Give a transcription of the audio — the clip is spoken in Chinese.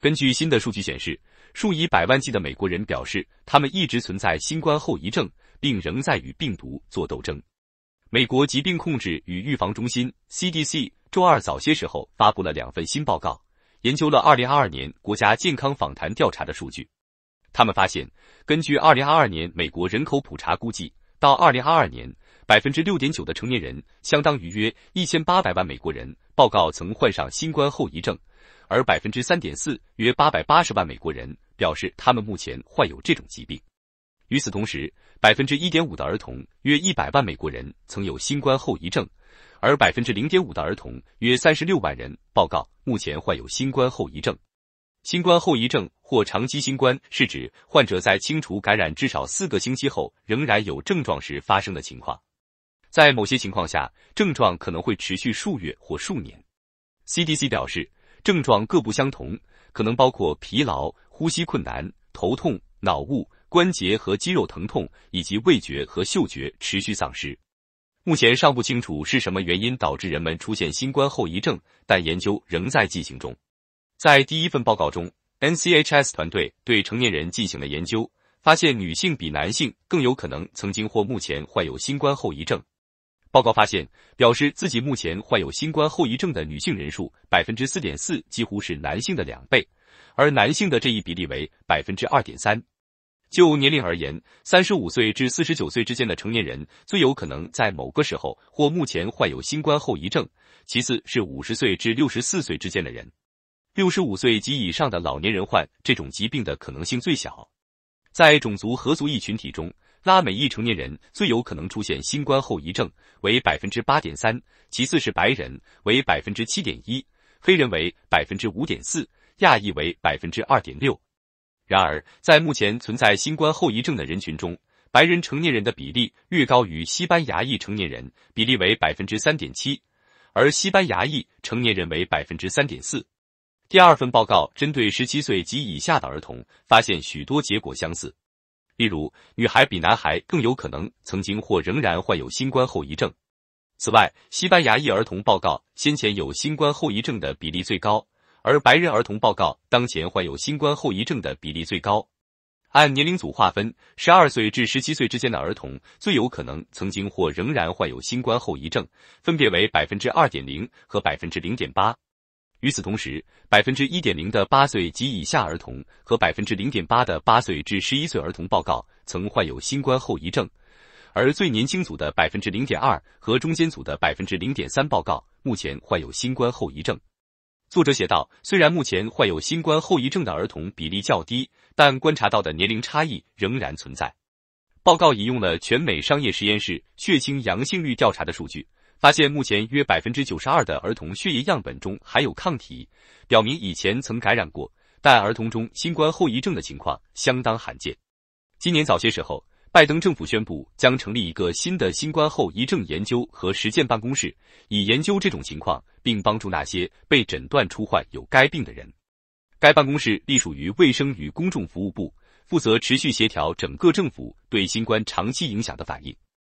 根据新的数据显示，数以百万计的美国人表示，他们一直存在新冠后遗症，并仍在与病毒做斗争。美国疾病控制与预防中心 （CDC） 周二早些时候发布了两份新报告，研究了2022年国家健康访谈调查的数据。他们发现，根据2022年美国人口普查估计，到2022年，百分之六点九的成年人（相当于约一千八百万美国人）报告曾患上新冠后遗症。而百分之三点四，约八百八十万美国人表示他们目前患有这种疾病。与此同时，百分之一点五的儿童，约一百万美国人曾有新冠后遗症，而百分之零点五的儿童，约三十六万人报告目前患有新冠后遗症。新冠后遗症或长期新冠是指患者在清除感染至少四个星期后仍然有症状时发生的情况。在某些情况下，症状可能会持续数月或数年。CDC 表示。症状各不相同，可能包括疲劳、呼吸困难、头痛、脑雾、关节和肌肉疼痛，以及味觉和嗅觉持续丧失。目前尚不清楚是什么原因导致人们出现新冠后遗症，但研究仍在进行中。在第一份报告中，NCHS 团队对成年人进行了研究，发现女性比男性更有可能曾经或目前患有新冠后遗症。报告发现，表示自己目前患有新冠后遗症的女性人数百分之四点四，几乎是男性的两倍，而男性的这一比例为百分之二点三。就年龄而言，三十五岁至四十九岁之间的成年人最有可能在某个时候或目前患有新冠后遗症，其次是五十岁至六十四岁之间的人，六十五岁及以上的老年人患这种疾病的可能性最小。在种族和族裔群体中。拉美裔成年人最有可能出现新冠后遗症为百分之八点三，其次是白人为百分之七点一，黑人为百分之五点四，亚裔为百分之二点六。然而，在目前存在新冠后遗症的人群中，白人成年人的比例略高于西班牙裔成年人，比例为百分之三点七，而西班牙裔成年人为百分之三点四。第二份报告针对十七岁及以下的儿童，发现许多结果相似。例如，女孩比男孩更有可能曾经或仍然患有新冠后遗症。此外，西班牙裔儿童报告先前有新冠后遗症的比例最高，而白人儿童报告当前患有新冠后遗症的比例最高。按年龄组划分，十二岁至十七岁之间的儿童最有可能曾经或仍然患有新冠后遗症，分别为百分之二点零和百分之零点八。与此同时，百分之一点零的八岁及以下儿童和百分之零点八的八岁至十一岁儿童报告曾患有新冠后遗症，而最年轻组的百分之零点二和中间组的百分之零点三报告目前患有新冠后遗症。作者写道，虽然目前患有新冠后遗症的儿童比例较低，但观察到的年龄差异仍然存在。报告引用了全美商业实验室血清阳性率调查的数据。发现目前约百分之九十二的儿童血液样本中含有抗体，表明以前曾感染过，但儿童中新冠后遗症的情况相当罕见。今年早些时候，拜登政府宣布将成立一个新的新冠后遗症研究和实践办公室，以研究这种情况，并帮助那些被诊断出患有该病的人。该办公室隶属于卫生与公众服务部，负责持续协调整个政府对新冠长期影响的反应。